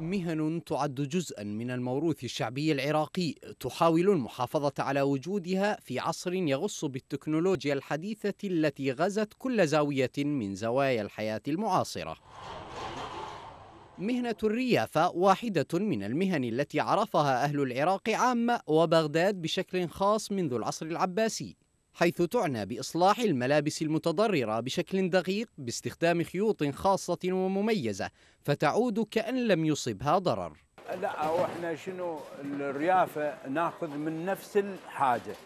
مهن تعد جزءا من الموروث الشعبي العراقي تحاول المحافظة على وجودها في عصر يغص بالتكنولوجيا الحديثة التي غزت كل زاوية من زوايا الحياة المعاصرة مهنة الريافة واحدة من المهن التي عرفها أهل العراق عامة وبغداد بشكل خاص منذ العصر العباسي حيث تعنى بإصلاح الملابس المتضررة بشكل دقيق باستخدام خيوط خاصة ومميزة فتعود كأن لم يصبها ضرر لا واحنا شنو الريافة ناخذ من نفس الحاجة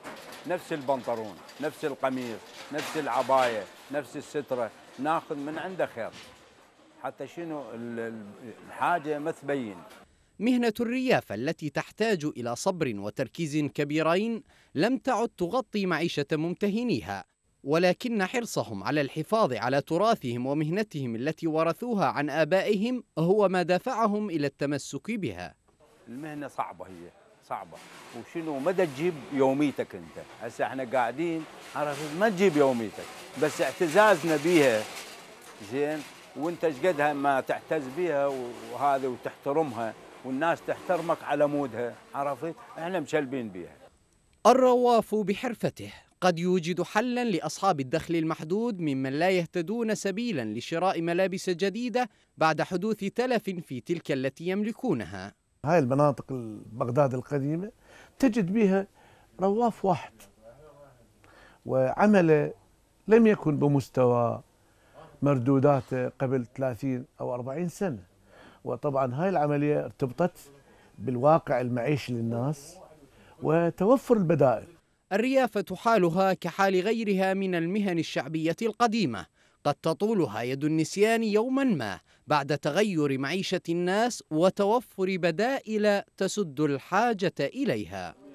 نفس البنطلون نفس القميص نفس العباية نفس السترة ناخذ من عنده خير حتى شنو الحاجة ما تبين مهنة الريافة التي تحتاج إلى صبر وتركيز كبيرين لم تعد تغطي معيشة ممتهنيها ولكن حرصهم على الحفاظ على تراثهم ومهنتهم التي ورثوها عن آبائهم هو ما دفعهم إلى التمسك بها المهنة صعبة هي صعبة وشنو مدى تجيب يوميتك أنت هسه احنا قاعدين على ما تجيب يوميتك بس اعتزازنا بيها زين وانت قدها ما تعتز بيها وهذه وتحترمها والناس تحترمك على مودها عرفت احنا مشلبين بيها الرواف بحرفته قد يوجد حلا لاصحاب الدخل المحدود ممن لا يهتدون سبيلا لشراء ملابس جديده بعد حدوث تلف في تلك التي يملكونها. هاي المناطق بغداد القديمه تجد بها رواف واحد وعمله لم يكن بمستوى مردوداته قبل 30 او 40 سنه. وطبعا هاي العملية ارتبطت بالواقع المعيشي للناس وتوفر البدائل الريافة حالها كحال غيرها من المهن الشعبية القديمة قد تطولها يد النسيان يوما ما بعد تغير معيشة الناس وتوفر بدائل تسد الحاجة إليها